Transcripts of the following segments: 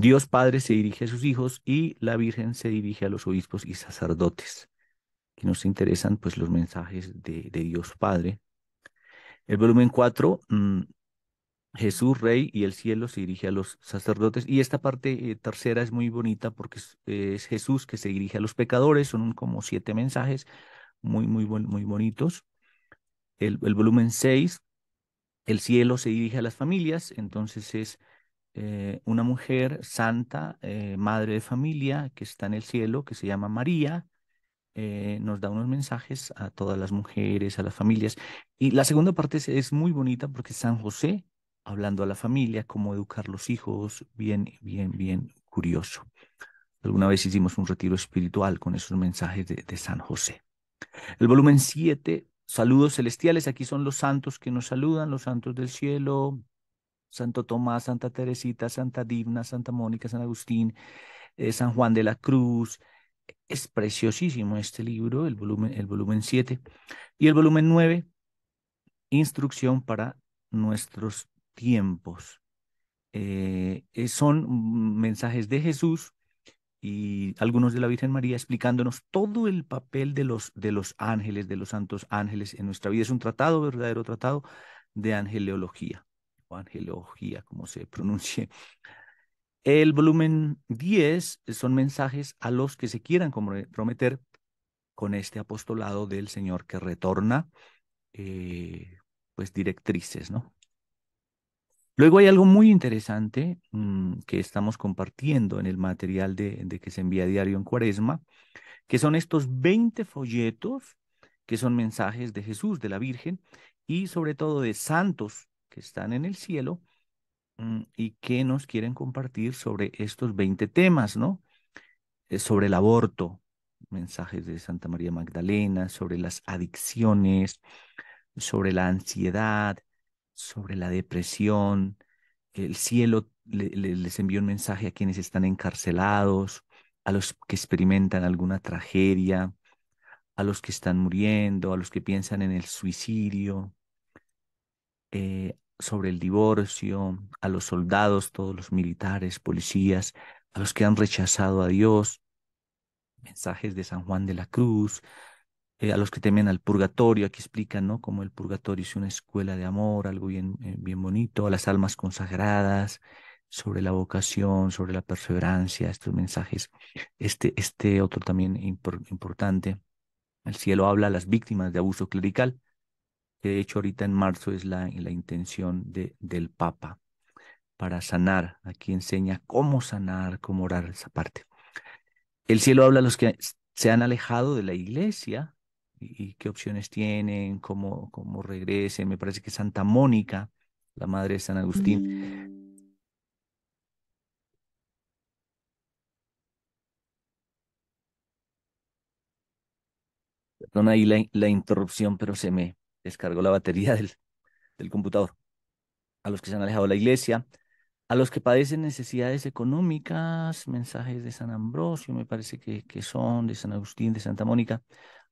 Dios Padre se dirige a sus hijos y la Virgen se dirige a los obispos y sacerdotes, que nos interesan pues los mensajes de, Dios Padre. El volumen 4, mm, Jesús Rey y el cielo se dirige a los sacerdotes. Y esta parte eh, tercera es muy bonita porque es, Jesús que se dirige a los pecadores, son como siete mensajes muy, muy, muy bonitos. El, el volumen 6, el cielo se dirige a las familias, entonces es eh, una mujer santa, eh, madre de familia, que está en el cielo, que se llama María, eh, nos da unos mensajes a todas las mujeres, a las familias. Y la segunda parte es, muy bonita porque San José hablando a la familia, cómo educar los hijos, bien, bien, bien curioso. Alguna vez hicimos un retiro espiritual con esos mensajes de, de San José. El volumen 7, saludos celestiales, aquí son los santos que nos saludan, los santos del cielo, Santo Tomás, Santa Teresita, Santa Divna, Santa Mónica, San Agustín, eh, San Juan de la Cruz. Es preciosísimo este libro, el volumen, el volumen 7. Y el volumen 9, Instrucción para nuestros tiempos. Eh, son mensajes de Jesús y algunos de la Virgen María explicándonos todo el papel de los, de los ángeles, de los santos ángeles en nuestra vida. Es un tratado, verdadero tratado de angeleología o angelología, como se pronuncie. El volumen 10 son mensajes a los que se quieran comprometer con este apostolado del Señor que retorna, eh, pues, directrices, ¿no? Luego hay algo muy interesante mm, que estamos compartiendo en el material de, de que se envía diario en Cuaresma, que son estos 20 folletos que son mensajes de Jesús, de la Virgen y sobre todo de santos que están en el cielo mm, y que nos quieren compartir sobre estos 20 temas, ¿no? Eh, sobre el aborto, mensajes de Santa María Magdalena, sobre las adicciones, sobre la ansiedad, sobre la depresión. El cielo les envió un mensaje a quienes están encarcelados, a los que experimentan alguna tragedia, a los que están muriendo, a los que piensan en el suicidio, eh, sobre el divorcio, a los soldados, todos los militares, policías, a los que han rechazado a Dios, mensajes de San Juan de la Cruz, eh, a los que temen al purgatorio, aquí explican, ¿no? Como el purgatorio es una escuela de amor, algo bien, eh, bien bonito, a las almas consagradas, sobre la vocación, sobre la perseverancia, estos mensajes. Este, este otro también importante, el cielo habla a las víctimas de abuso clerical, que de hecho ahorita en marzo es la, la intención de, del Papa para sanar. Aquí enseña cómo sanar, cómo orar esa parte. El cielo habla a los que se han alejado de la iglesia y, qué opciones tienen, cómo, regresen. Me parece que Santa Mónica, la madre de San Agustín, Perdón ahí la, interrupción, pero se me, descargó la batería del, del computador, a los que se han alejado de la iglesia, a los que padecen necesidades económicas, mensajes de San Ambrosio, me parece que, son, de San Agustín, de Santa Mónica,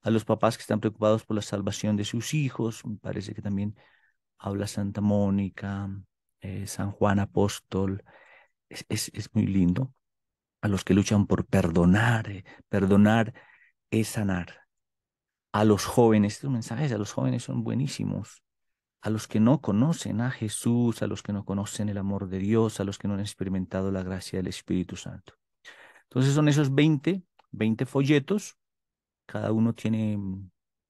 a los papás que están preocupados por la salvación de sus hijos, me parece que también habla Santa Mónica, eh, San Juan Apóstol, es, muy lindo, a los que luchan por perdonar, eh, perdonar es sanar, a los jóvenes, estos mensajes a los jóvenes son buenísimos, a los que no conocen a Jesús, a los que no conocen el amor de Dios, a los que no han experimentado la gracia del Espíritu Santo. Entonces son esos 20, 20 folletos, cada uno tiene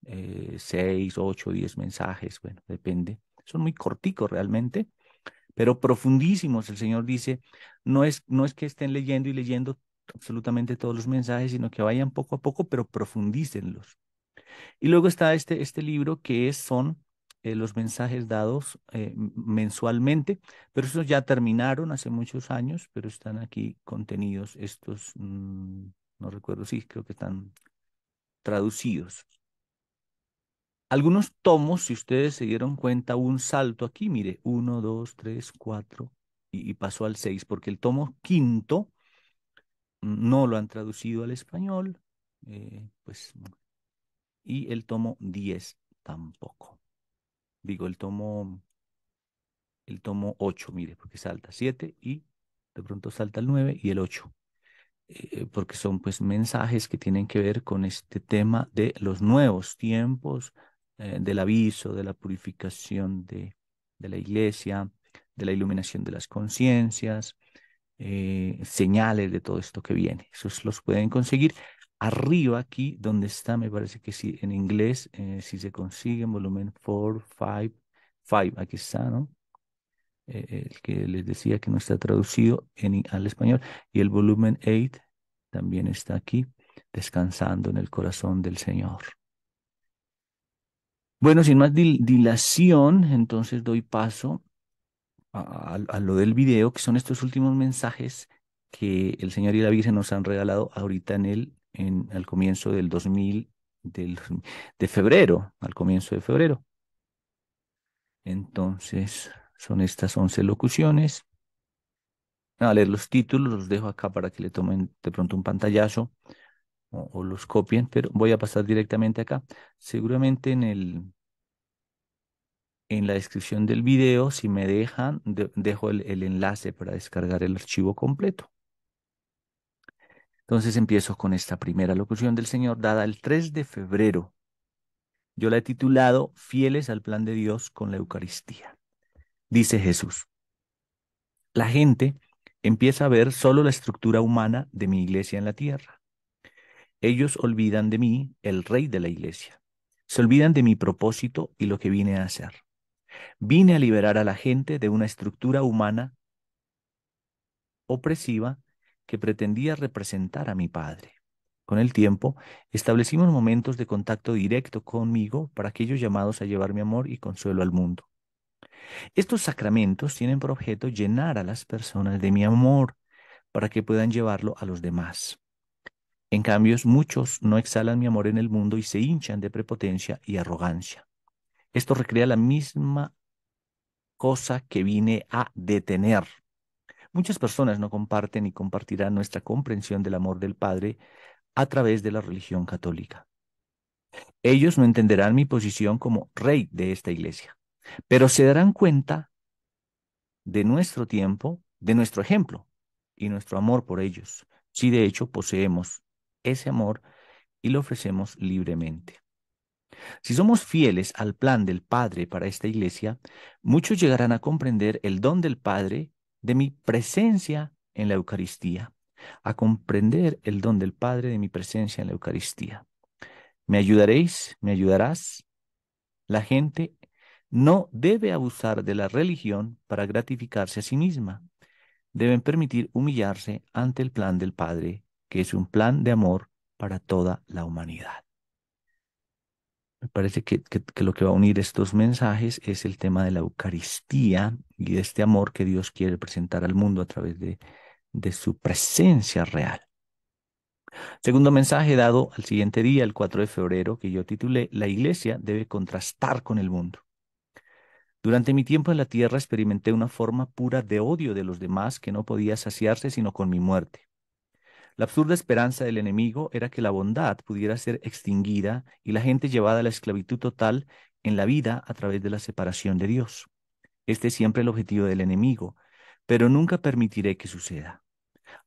eh, seis, 6, 8, 10 mensajes, bueno, depende. Son muy corticos realmente, pero profundísimos. El Señor dice, no es, no es que estén leyendo y leyendo absolutamente todos los mensajes, sino que vayan poco a poco, pero profundícenlos. Y luego está este, este libro que son eh, los mensajes dados eh, mensualmente, pero esos ya terminaron hace muchos años, pero están aquí contenidos estos, mm, no recuerdo, si creo que están traducidos. Algunos tomos, si ustedes se dieron cuenta, un salto aquí, mire, uno, dos, tres, cuatro, y, pasó al seis, porque el tomo quinto mm, no lo han traducido al español, eh, pues y el tomo 10 tampoco. Digo, el tomo, el tomo 8, mire, porque salta 7 y de pronto salta el 9 y el 8. Eh, porque son pues mensajes que tienen que ver con este tema de los nuevos tiempos, eh, del aviso, de la purificación de, de, la iglesia, de la iluminación de las conciencias, eh, señales de todo esto que viene. Esos los pueden conseguir arriba aquí donde está, me parece que sí, en inglés, eh, si se consigue volumen 4, 5, 5, aquí está, ¿no? Eh, el que les decía que no está traducido en, al español, y el volumen 8 también está aquí, descansando en el corazón del Señor. Bueno, sin más dilación, entonces doy paso a, a lo del video, que son estos últimos mensajes que el Señor y la Virgen nos han regalado ahorita en el al comienzo del 2000, de febrero, al comienzo de febrero. Entonces, son estas 11 locuciones. A leer los títulos, los dejo acá para que le tomen de pronto un pantallazo o, los copien, pero voy a pasar directamente acá. Seguramente en el, en la descripción del video, si me dejan, dejo el, enlace para descargar el archivo completo. Entonces empiezo con esta primera locución del Señor dada el 3 de febrero. Yo la he titulado Fieles al plan de Dios con la Eucaristía. Dice Jesús, la gente empieza a ver solo la estructura humana de mi iglesia en la tierra. Ellos olvidan de mí, el rey de la iglesia. Se olvidan de mi propósito y lo que vine a hacer. Vine a liberar a la gente de una estructura humana opresiva que pretendía representar a mi padre. Con el tiempo, establecimos momentos de contacto directo conmigo para aquellos llamados a llevar mi amor y consuelo al mundo. Estos sacramentos tienen por objeto llenar a las personas de mi amor para que puedan llevarlo a los demás. En cambio, muchos no exhalan mi amor en el mundo y se hinchan de prepotencia y arrogancia. Esto recrea la misma cosa que vine a detener. Muchas personas no comparten y compartirán nuestra comprensión del amor del Padre a través de la religión católica. Ellos no entenderán mi posición como rey de esta iglesia, pero se darán cuenta de nuestro tiempo, de nuestro ejemplo y nuestro amor por ellos, si de hecho poseemos ese amor y lo ofrecemos libremente. Si somos fieles al plan del Padre para esta iglesia, muchos llegarán a comprender el don del Padre de mi presencia en la Eucaristía, a comprender el don del Padre de mi presencia en la Eucaristía. ¿Me ayudaréis? ¿Me ayudarás? La gente no debe abusar de la religión para gratificarse a sí misma. Deben permitir humillarse ante el plan del Padre, que es un plan de amor para toda la humanidad. Me parece que, lo que va a unir estos mensajes es el tema de la Eucaristía y de este amor que Dios quiere presentar al mundo a través de, de su presencia real. Segundo mensaje dado al siguiente día, el 4 de febrero, que yo titulé La iglesia debe contrastar con el mundo. Durante mi tiempo en la tierra experimenté una forma pura de odio de los demás que no podía saciarse sino con mi muerte. La absurda esperanza del enemigo era que la bondad pudiera ser extinguida y la gente llevada a la esclavitud total en la vida a través de la separación de Dios. Este es siempre el objetivo del enemigo, pero nunca permitiré que suceda.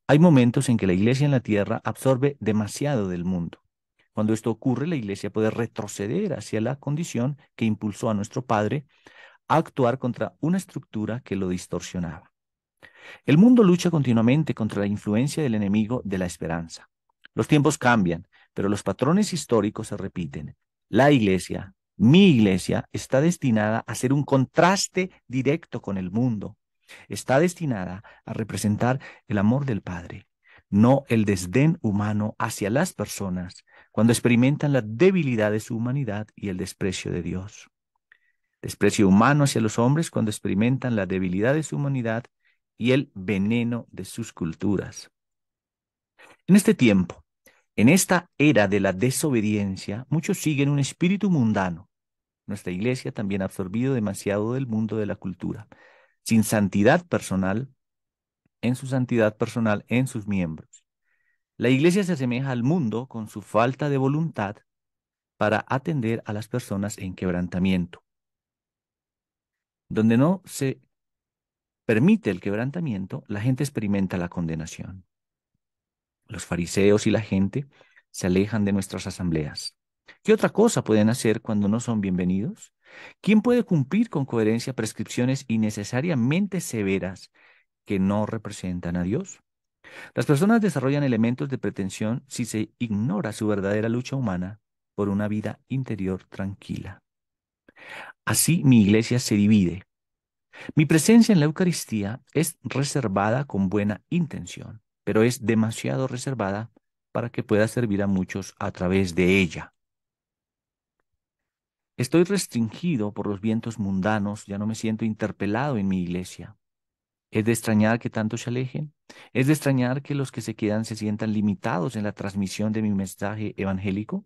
Hay momentos en que la iglesia en la tierra absorbe demasiado del mundo. Cuando esto ocurre, la iglesia puede retroceder hacia la condición que impulsó a nuestro Padre a actuar contra una estructura que lo distorsionaba. El mundo lucha continuamente contra la influencia del enemigo de la esperanza. Los tiempos cambian, pero los patrones históricos se repiten. La iglesia, mi iglesia, está destinada a ser un contraste directo con el mundo. Está destinada a representar el amor del Padre, no el desdén humano hacia las personas cuando experimentan la debilidad de su humanidad y el desprecio de Dios. Desprecio humano hacia los hombres cuando experimentan la debilidad de su humanidad y el veneno de sus culturas. En este tiempo, en esta era de la desobediencia, muchos siguen un espíritu mundano. Nuestra iglesia también ha absorbido demasiado del mundo de la cultura, sin santidad personal, en su santidad personal, en sus miembros. La iglesia se asemeja al mundo con su falta de voluntad para atender a las personas en quebrantamiento, donde no se permite el quebrantamiento, la gente experimenta la condenación. Los fariseos y la gente se alejan de nuestras asambleas. ¿Qué otra cosa pueden hacer cuando no son bienvenidos? ¿Quién puede cumplir con coherencia prescripciones innecesariamente severas que no representan a Dios? Las personas desarrollan elementos de pretensión si se ignora su verdadera lucha humana por una vida interior tranquila. Así mi iglesia se divide mi presencia en la Eucaristía es reservada con buena intención, pero es demasiado reservada para que pueda servir a muchos a través de ella. Estoy restringido por los vientos mundanos, ya no me siento interpelado en mi iglesia. ¿Es de extrañar que tantos se alejen? ¿Es de extrañar que los que se quedan se sientan limitados en la transmisión de mi mensaje evangélico?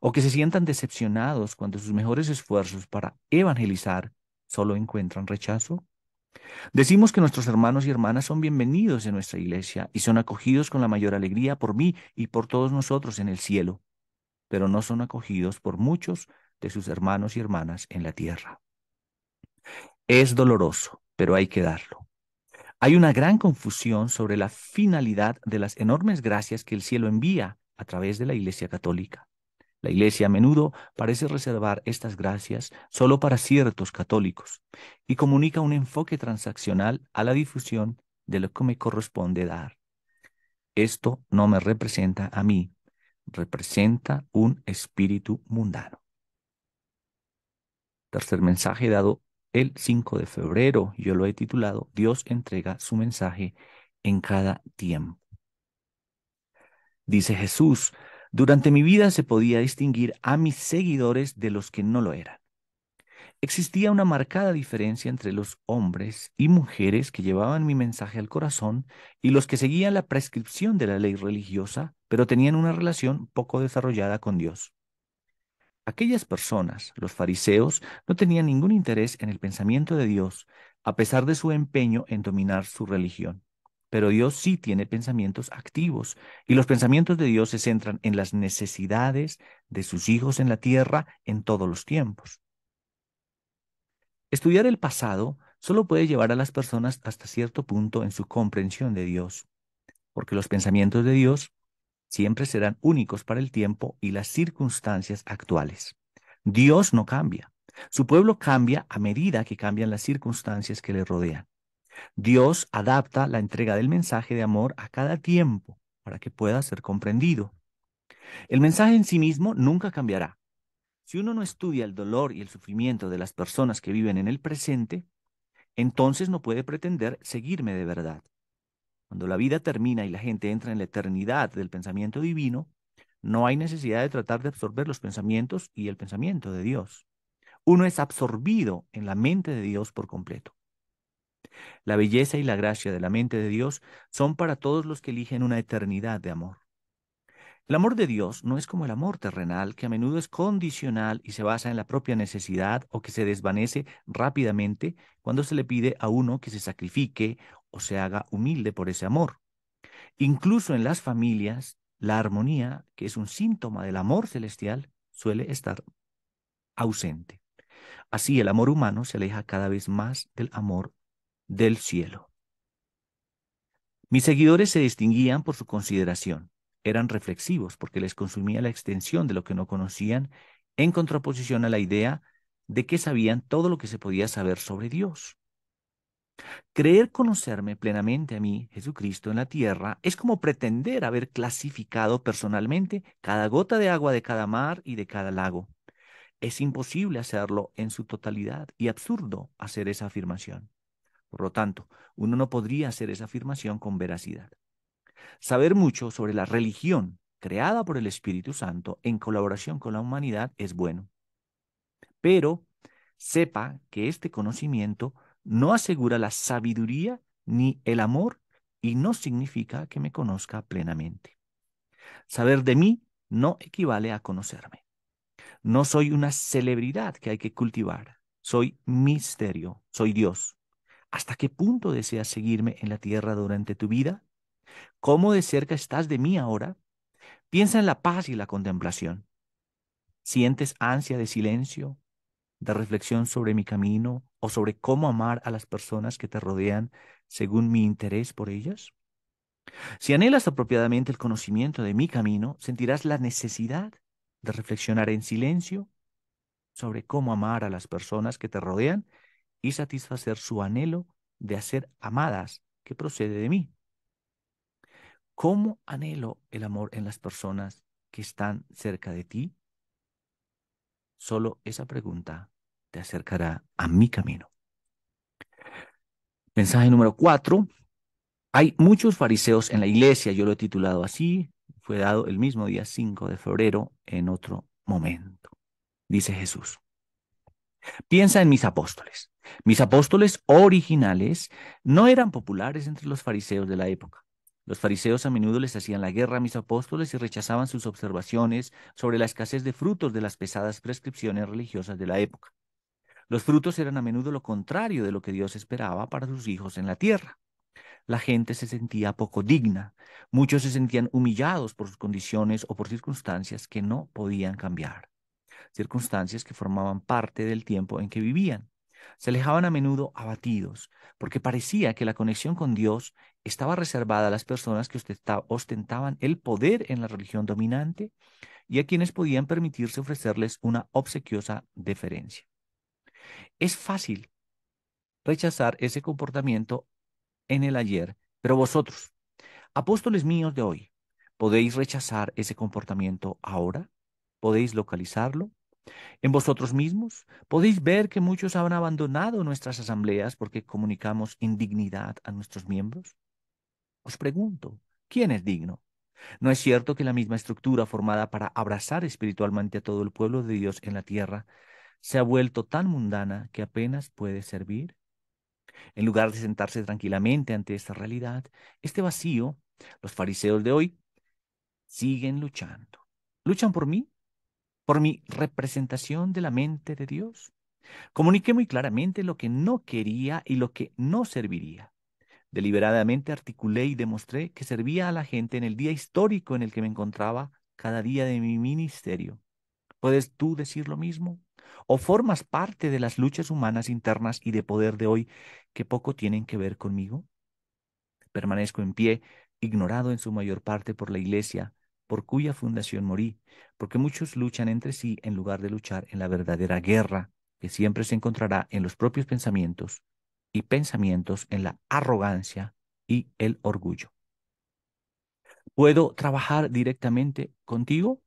¿O que se sientan decepcionados cuando sus mejores esfuerzos para evangelizar solo encuentran rechazo? Decimos que nuestros hermanos y hermanas son bienvenidos en nuestra iglesia y son acogidos con la mayor alegría por mí y por todos nosotros en el cielo, pero no son acogidos por muchos de sus hermanos y hermanas en la tierra. Es doloroso, pero hay que darlo. Hay una gran confusión sobre la finalidad de las enormes gracias que el cielo envía a través de la Iglesia Católica. La Iglesia a menudo parece reservar estas gracias solo para ciertos católicos y comunica un enfoque transaccional a la difusión de lo que me corresponde dar. Esto no me representa a mí, representa un espíritu mundano. Tercer mensaje dado el 5 de febrero, yo lo he titulado Dios entrega su mensaje en cada tiempo. Dice Jesús, durante mi vida se podía distinguir a mis seguidores de los que no lo eran. Existía una marcada diferencia entre los hombres y mujeres que llevaban mi mensaje al corazón y los que seguían la prescripción de la ley religiosa, pero tenían una relación poco desarrollada con Dios. Aquellas personas, los fariseos, no tenían ningún interés en el pensamiento de Dios, a pesar de su empeño en dominar su religión pero Dios sí tiene pensamientos activos y los pensamientos de Dios se centran en las necesidades de sus hijos en la tierra en todos los tiempos. Estudiar el pasado solo puede llevar a las personas hasta cierto punto en su comprensión de Dios, porque los pensamientos de Dios siempre serán únicos para el tiempo y las circunstancias actuales. Dios no cambia. Su pueblo cambia a medida que cambian las circunstancias que le rodean. Dios adapta la entrega del mensaje de amor a cada tiempo para que pueda ser comprendido. El mensaje en sí mismo nunca cambiará. Si uno no estudia el dolor y el sufrimiento de las personas que viven en el presente, entonces no puede pretender seguirme de verdad. Cuando la vida termina y la gente entra en la eternidad del pensamiento divino, no hay necesidad de tratar de absorber los pensamientos y el pensamiento de Dios. Uno es absorbido en la mente de Dios por completo. La belleza y la gracia de la mente de Dios son para todos los que eligen una eternidad de amor. El amor de Dios no es como el amor terrenal, que a menudo es condicional y se basa en la propia necesidad o que se desvanece rápidamente cuando se le pide a uno que se sacrifique o se haga humilde por ese amor. Incluso en las familias, la armonía, que es un síntoma del amor celestial, suele estar ausente. Así el amor humano se aleja cada vez más del amor del cielo. Mis seguidores se distinguían por su consideración. Eran reflexivos porque les consumía la extensión de lo que no conocían en contraposición a la idea de que sabían todo lo que se podía saber sobre Dios. Creer conocerme plenamente a mí, Jesucristo, en la tierra, es como pretender haber clasificado personalmente cada gota de agua de cada mar y de cada lago. Es imposible hacerlo en su totalidad y absurdo hacer esa afirmación. Por lo tanto, uno no podría hacer esa afirmación con veracidad. Saber mucho sobre la religión creada por el Espíritu Santo en colaboración con la humanidad es bueno. Pero sepa que este conocimiento no asegura la sabiduría ni el amor y no significa que me conozca plenamente. Saber de mí no equivale a conocerme. No soy una celebridad que hay que cultivar. Soy misterio, soy Dios. ¿Hasta qué punto deseas seguirme en la tierra durante tu vida? ¿Cómo de cerca estás de mí ahora? Piensa en la paz y la contemplación. ¿Sientes ansia de silencio, de reflexión sobre mi camino o sobre cómo amar a las personas que te rodean según mi interés por ellas? Si anhelas apropiadamente el conocimiento de mi camino, sentirás la necesidad de reflexionar en silencio sobre cómo amar a las personas que te rodean y satisfacer su anhelo de hacer amadas que procede de mí. ¿Cómo anhelo el amor en las personas que están cerca de ti? Solo esa pregunta te acercará a mi camino. Mensaje número cuatro. Hay muchos fariseos en la iglesia, yo lo he titulado así, fue dado el mismo día 5 de febrero en otro momento, dice Jesús. Piensa en mis apóstoles. Mis apóstoles originales no eran populares entre los fariseos de la época. Los fariseos a menudo les hacían la guerra a mis apóstoles y rechazaban sus observaciones sobre la escasez de frutos de las pesadas prescripciones religiosas de la época. Los frutos eran a menudo lo contrario de lo que Dios esperaba para sus hijos en la tierra. La gente se sentía poco digna, muchos se sentían humillados por sus condiciones o por circunstancias que no podían cambiar circunstancias que formaban parte del tiempo en que vivían. Se alejaban a menudo abatidos, porque parecía que la conexión con Dios estaba reservada a las personas que ostentaban el poder en la religión dominante y a quienes podían permitirse ofrecerles una obsequiosa deferencia. Es fácil rechazar ese comportamiento en el ayer, pero vosotros, apóstoles míos de hoy, ¿podéis rechazar ese comportamiento ahora? ¿Podéis localizarlo? En vosotros mismos podéis ver que muchos han abandonado nuestras asambleas porque comunicamos indignidad a nuestros miembros. Os pregunto, ¿quién es digno? ¿No es cierto que la misma estructura formada para abrazar espiritualmente a todo el pueblo de Dios en la tierra se ha vuelto tan mundana que apenas puede servir? En lugar de sentarse tranquilamente ante esta realidad, este vacío, los fariseos de hoy siguen luchando. ¿Luchan por mí? por mi representación de la mente de Dios. Comuniqué muy claramente lo que no quería y lo que no serviría. Deliberadamente articulé y demostré que servía a la gente en el día histórico en el que me encontraba cada día de mi ministerio. ¿Puedes tú decir lo mismo? ¿O formas parte de las luchas humanas internas y de poder de hoy que poco tienen que ver conmigo? Permanezco en pie, ignorado en su mayor parte por la Iglesia, por cuya fundación morí, porque muchos luchan entre sí en lugar de luchar en la verdadera guerra, que siempre se encontrará en los propios pensamientos y pensamientos en la arrogancia y el orgullo. ¿Puedo trabajar directamente contigo?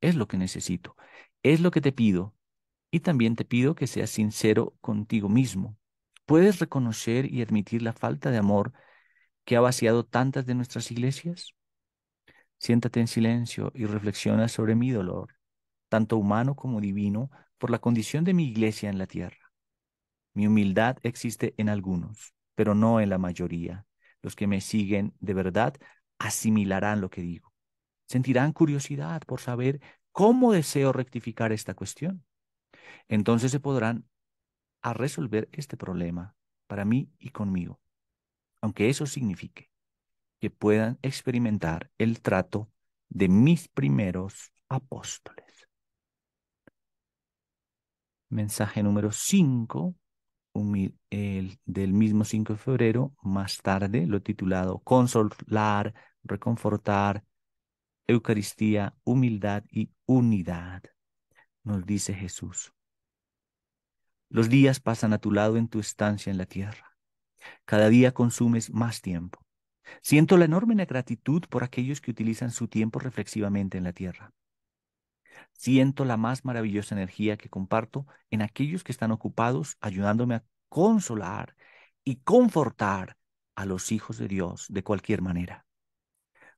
Es lo que necesito, es lo que te pido, y también te pido que seas sincero contigo mismo. ¿Puedes reconocer y admitir la falta de amor que ha vaciado tantas de nuestras iglesias? Siéntate en silencio y reflexiona sobre mi dolor, tanto humano como divino, por la condición de mi iglesia en la tierra. Mi humildad existe en algunos, pero no en la mayoría. Los que me siguen de verdad asimilarán lo que digo. Sentirán curiosidad por saber cómo deseo rectificar esta cuestión. Entonces se podrán a resolver este problema para mí y conmigo, aunque eso signifique que puedan experimentar el trato de mis primeros apóstoles. Mensaje número 5, del mismo 5 de febrero, más tarde, lo titulado Consolar, Reconfortar, Eucaristía, Humildad y Unidad, nos dice Jesús. Los días pasan a tu lado en tu estancia en la tierra. Cada día consumes más tiempo. Siento la enorme gratitud por aquellos que utilizan su tiempo reflexivamente en la tierra. Siento la más maravillosa energía que comparto en aquellos que están ocupados ayudándome a consolar y confortar a los hijos de Dios de cualquier manera.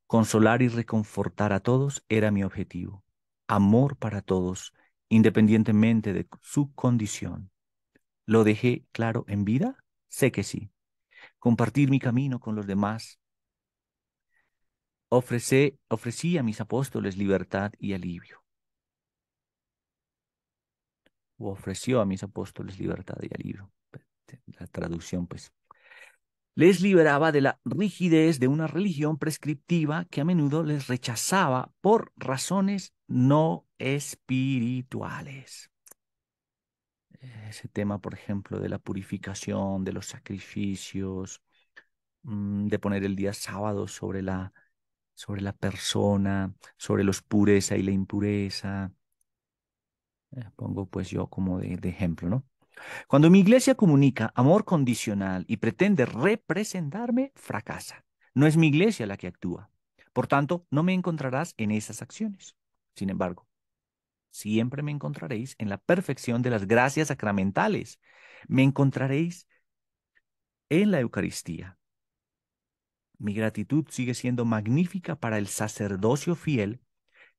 Consolar y reconfortar a todos era mi objetivo. Amor para todos, independientemente de su condición. ¿Lo dejé claro en vida? Sé que sí compartir mi camino con los demás. ofrecí a mis apóstoles libertad y alivio. O ofreció a mis apóstoles libertad y alivio. Pues, la traducción, pues. Les liberaba de la rigidez de una religión prescriptiva que a menudo les rechazaba por razones no espirituales ese tema, por ejemplo, de la purificación, de los sacrificios, mm, de poner el día sábado sobre la, sobre la persona, sobre los pureza y la impureza. Eh, pongo pues yo como de, de ejemplo, ¿no? Cuando mi iglesia comunica amor condicional y pretende representarme, fracasa. No es mi iglesia la que actúa. Por tanto, no me encontrarás en esas acciones. Sin embargo, siempre me encontraréis en la perfección de las gracias sacramentales. Me encontraréis en la Eucaristía. Mi gratitud sigue siendo magnífica para el sacerdocio fiel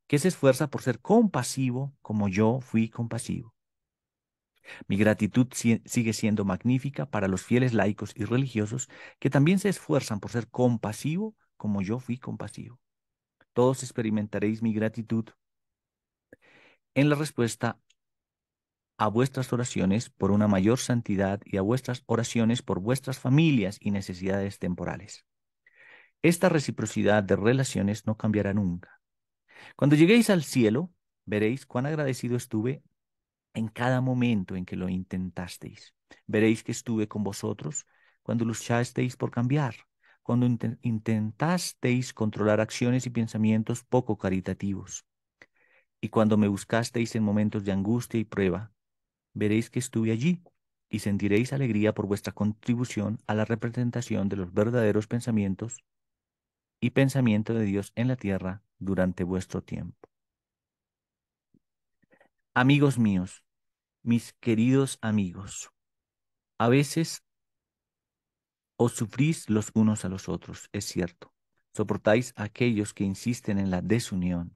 que se esfuerza por ser compasivo como yo fui compasivo. Mi gratitud sigue siendo magnífica para los fieles laicos y religiosos que también se esfuerzan por ser compasivo como yo fui compasivo. Todos experimentaréis mi gratitud en la respuesta a vuestras oraciones por una mayor santidad y a vuestras oraciones por vuestras familias y necesidades temporales. Esta reciprocidad de relaciones no cambiará nunca. Cuando lleguéis al cielo, veréis cuán agradecido estuve en cada momento en que lo intentasteis. Veréis que estuve con vosotros cuando luchasteis por cambiar, cuando intentasteis controlar acciones y pensamientos poco caritativos y cuando me buscasteis en momentos de angustia y prueba, veréis que estuve allí y sentiréis alegría por vuestra contribución a la representación de los verdaderos pensamientos y pensamiento de Dios en la tierra durante vuestro tiempo. Amigos míos, mis queridos amigos, a veces os sufrís los unos a los otros, es cierto, soportáis a aquellos que insisten en la desunión,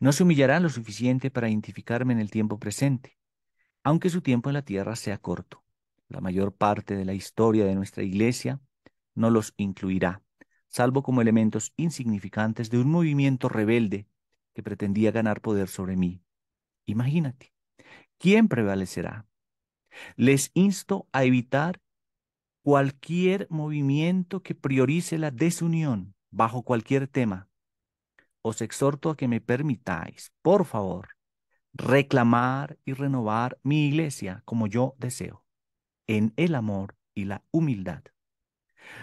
no se humillarán lo suficiente para identificarme en el tiempo presente, aunque su tiempo en la tierra sea corto. La mayor parte de la historia de nuestra iglesia no los incluirá, salvo como elementos insignificantes de un movimiento rebelde que pretendía ganar poder sobre mí. Imagínate, ¿quién prevalecerá? Les insto a evitar cualquier movimiento que priorice la desunión bajo cualquier tema os exhorto a que me permitáis, por favor, reclamar y renovar mi iglesia como yo deseo, en el amor y la humildad.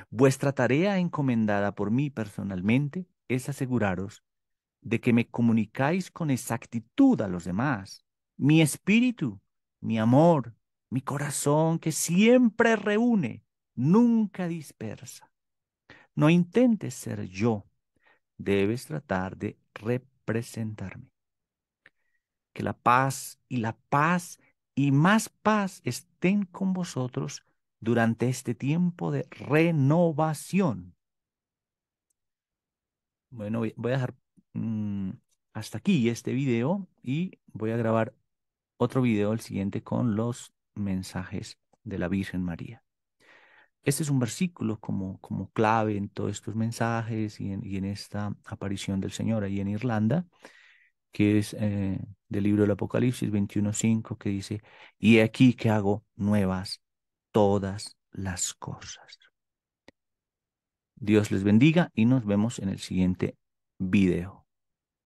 Vuestra tarea encomendada por mí personalmente es aseguraros de que me comunicáis con exactitud a los demás, mi espíritu, mi amor, mi corazón que siempre reúne, nunca dispersa. No intentes ser yo debes tratar de representarme. Que la paz y la paz y más paz estén con vosotros durante este tiempo de renovación. Bueno, voy a dejar mm, hasta aquí este video y voy a grabar otro video, el siguiente, con los mensajes de la Virgen María. Este es un versículo como, como clave en todos estos mensajes y en, y en esta aparición del Señor ahí en Irlanda, que es eh, del libro del Apocalipsis 21.5, que dice, y aquí que hago nuevas todas las cosas. Dios les bendiga y nos vemos en el siguiente video.